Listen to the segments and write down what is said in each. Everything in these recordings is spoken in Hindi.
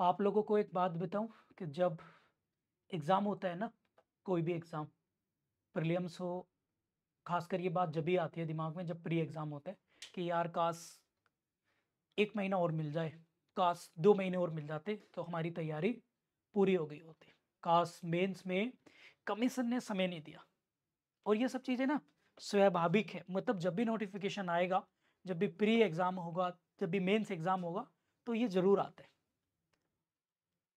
आप लोगों को एक बात बताऊं कि जब एग्ज़ाम होता है ना कोई भी एग्ज़ाम प्रिलियम्स हो खासकर ये बात जब भी आती है दिमाग में जब प्री एग्ज़ाम होता है कि यार काश एक महीना और मिल जाए काश दो महीने और मिल जाते तो हमारी तैयारी पूरी हो गई होती काश मेंस में कमीशन ने समय नहीं दिया और ये सब चीज़ें ना स्वाभाविक है मतलब जब भी नोटिफिकेशन आएगा जब भी प्री एग्ज़ाम होगा जब भी मेंस एग्ज़ाम होगा तो ये ज़रूर आता है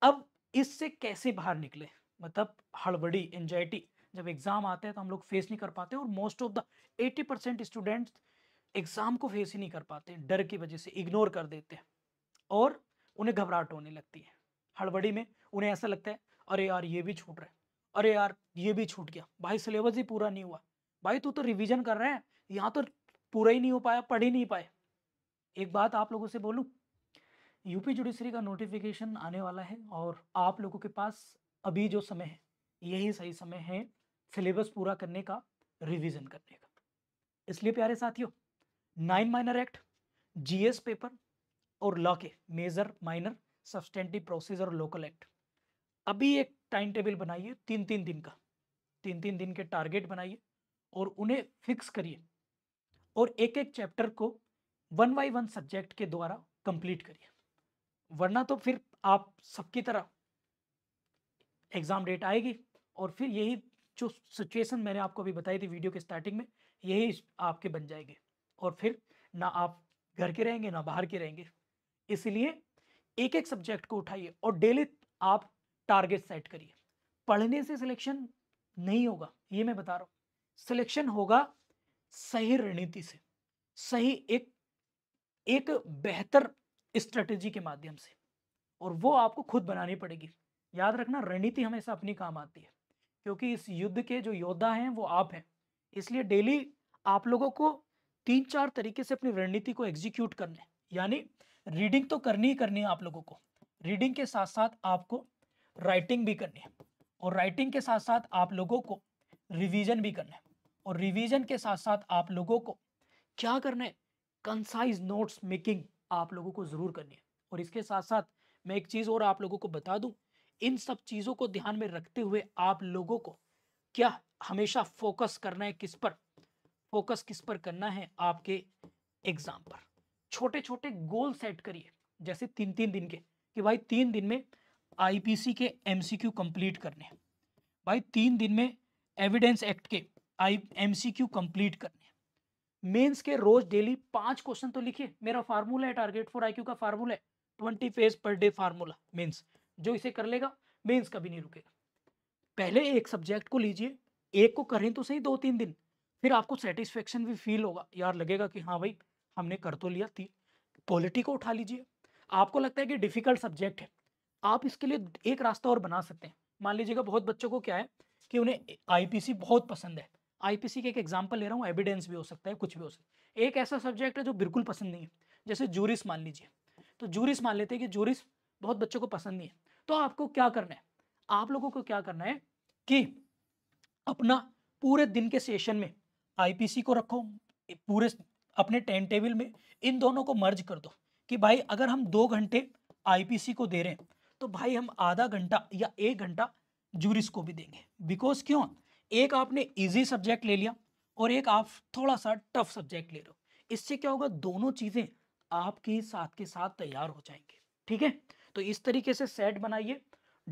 अब इससे कैसे बाहर निकले मतलब हड़बड़ी एंजाइटी जब एग्ज़ाम आते हैं तो हम लोग फेस नहीं कर पाते और most of the 80 percent student exam को फेस ही नहीं कर पाते डर की वजह से इग्नोर कर देते हैं और उन्हें घबराहट होने लगती है हड़बड़ी में उन्हें ऐसा लगता है अरे यार ये भी छूट रहे अरे यार ये भी छूट गया भाई सिलेबस ही पूरा नहीं हुआ भाई तू तो रिविज़न कर रहे हैं यहाँ तो पूरा ही नहीं हो पाया पढ़ ही नहीं पाए एक बात आप लोगों से बोलूँ यूपी जुडिशरी का नोटिफिकेशन आने वाला है और आप लोगों के पास अभी जो समय है यही सही समय है सिलेबस पूरा करने का रिवीजन करने का इसलिए प्यारे साथियों nine minor act GS paper और लॉ के मेजर माइनर सब्सटेंटिव प्रोसेस और लोकल एक्ट अभी एक टाइम टेबल बनाइए तीन तीन दिन का तीन तीन दिन के टारगेट बनाइए और उन्हें फिक्स करिए और एक एक चैप्टर को वन बाई वन सब्जेक्ट के द्वारा कंप्लीट करिए वरना तो फिर आप सबकी तरह एग्ज़ाम डेट आएगी और फिर यही जो सिचुएशन मैंने आपको अभी बताई थी वीडियो के स्टार्टिंग में यही आपके बन जाएंगे और फिर ना आप घर के रहेंगे ना बाहर के रहेंगे इसलिए एक एक सब्जेक्ट को उठाइए और डेली आप टारगेट सेट करिए पढ़ने से सिलेक्शन नहीं होगा ये मैं बता रहा हूँ सिलेक्शन होगा सही रणनीति से सही एक एक बेहतर स्ट्रेटेजी के माध्यम से और वो आपको खुद बनानी पड़ेगी याद रखना रणनीति हमेशा अपनी काम आती है क्योंकि इस युद्ध के जो योद्धा हैं वो आप हैं इसलिए डेली आप लोगों को तीन चार तरीके से अपनी रणनीति को एग्जीक्यूट करने यानी रीडिंग तो करनी ही करनी है आप लोगों को रीडिंग के साथ साथ आपको राइटिंग भी करनी है और राइटिंग के साथ साथ आप लोगों को रिविजन भी करना है और रिविजन के साथ साथ आप लोगों को क्या करना है कंसाइज नोट्स मेकिंग आप लोगों को ज़रूर करनी है और इसके साथ साथ मैं एक चीज़ और आप लोगों को बता दूं इन सब चीज़ों को ध्यान में रखते हुए आप लोगों को क्या हमेशा फोकस करना है किस पर फोकस किस पर करना है आपके एग्जाम पर छोटे छोटे गोल सेट करिए जैसे तीन तीन दिन के कि भाई तीन दिन में आईपीसी के एमसीक्यू कंप्लीट करने हैं भाई तीन दिन में एविडेंस एक्ट के आई एमसीक्यू कंप्लीट करने मेंस के रोज डेली पांच क्वेश्चन तो लिखिए मेरा फार्मूला है टारगेट फॉर आईक्यू का फार्मूला है twenty page per day formula mains जो इसे कर लेगा मेंस कभी नहीं रुकेगा पहले एक सब्जेक्ट को लीजिए एक को करें तो सही दो तीन दिन फिर आपको सेटिस्फेक्शन भी फील होगा यार लगेगा कि हाँ भाई हमने कर तो लिया थी पॉलिटी को उठा लीजिए आपको लगता है कि डिफ़िकल्ट सब्जेक्ट है आप इसके लिए एक रास्ता और बना सकते हैं मान लीजिएगा बहुत बच्चों को क्या है कि उन्हें आईपीसी बहुत पसंद है आईपीसी के एक एग्जाम्पल ले रहा हूँ एविडेंस भी हो सकता है कुछ भी हो सकता है एक ऐसा सब्जेक्ट है जो बिल्कुल पसंद नहीं है जैसे जूरिस मान लीजिए तो जूरिस मान लेते हैं कि जूरिस बहुत बच्चों को पसंद नहीं है तो आपको क्या करना है आप लोगों को क्या करना है कि अपना पूरे दिन के सेशन में आई को रखो पूरे अपने टाइम टेबल में इन दोनों को मर्ज कर दो कि भाई अगर हम दो घंटे आई को दे रहे हैं तो भाई हम आधा घंटा या एक घंटा जूरिस को भी देंगे बिकॉज क्यों एक आपने ईजी सब्जेक्ट ले लिया और एक आप थोड़ा सा टफ सब्जेक्ट ले रहे हो इससे क्या होगा दोनों चीज़ें आपके साथ के साथ तैयार हो जाएंगे ठीक है तो इस तरीके से सेट बनाइए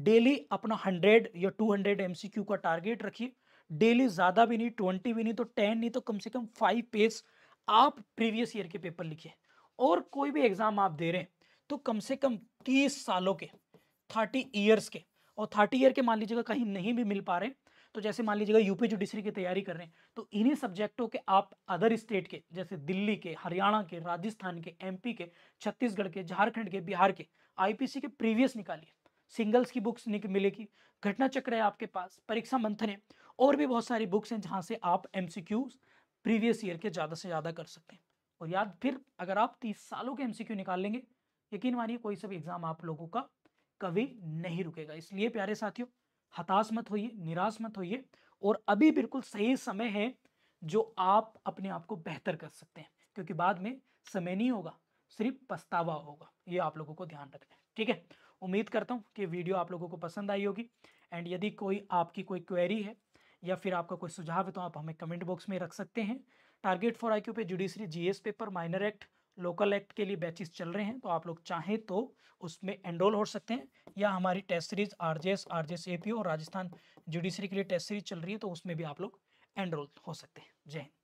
डेली अपना हंड्रेड या टू हंड्रेड एम का टारगेट रखिए डेली ज़्यादा भी नहीं ट्वेंटी भी नहीं तो टेन नहीं तो कम से कम फाइव पेज आप प्रीवियस ईयर के पेपर लिखिए और कोई भी एग्ज़ाम आप दे रहे हैं तो कम से कम तीस सालों के थर्टी ईयर्स के और थर्टी ईयर के मान लीजिएगा कहीं नहीं भी मिल पा रहे तो जैसे मान लीजिएगा यूपी जुडिशरी की तैयारी कर रहे हैं तो इन्हीं सब्जेक्टों के आप अदर स्टेट के जैसे दिल्ली के हरियाणा के राजस्थान के एमपी के छत्तीसगढ़ के झारखंड के बिहार के आईपीसी के प्रीवियस निकालिए सिंगल्स की बुक्स मिलेगी घटना चक्र है आपके पास परीक्षा मंथन है और भी बहुत सारी बुक्स हैं जहाँ से आप एम प्रीवियस ईयर के ज़्यादा से ज़्यादा कर सकते हैं और याद फिर अगर आप तीस सालों के एम निकाल लेंगे यकीन मानिए कोई सा भी एग्ज़ाम आप लोगों का कभी नहीं रुकेगा इसलिए प्यारे साथियों हताश मत होइए निराश मत होइए और अभी बिल्कुल सही समय है जो आप अपने आप को बेहतर कर सकते हैं क्योंकि बाद में समय नहीं होगा सिर्फ पछतावा होगा ये आप लोगों को ध्यान रखना है ठीक है उम्मीद करता हूँ कि वीडियो आप लोगों को पसंद आई होगी एंड यदि कोई आपकी कोई क्वेरी है या फिर आपका कोई सुझाव है तो आप हमें कमेंट बॉक्स में रख सकते हैं टारगेट फॉर आई पे judiciary GS paper minor act local act के लिए बैचेस चल रहे हैं तो आप लोग चाहें तो उसमें एनरोल हो सकते हैं या हमारी test series R J S R J S A P और राजस्थान जुडिशरी के लिए टेस्ट सीरीज चल रही है तो उसमें भी आप लोग एनरोल हो सकते हैं जय हिंद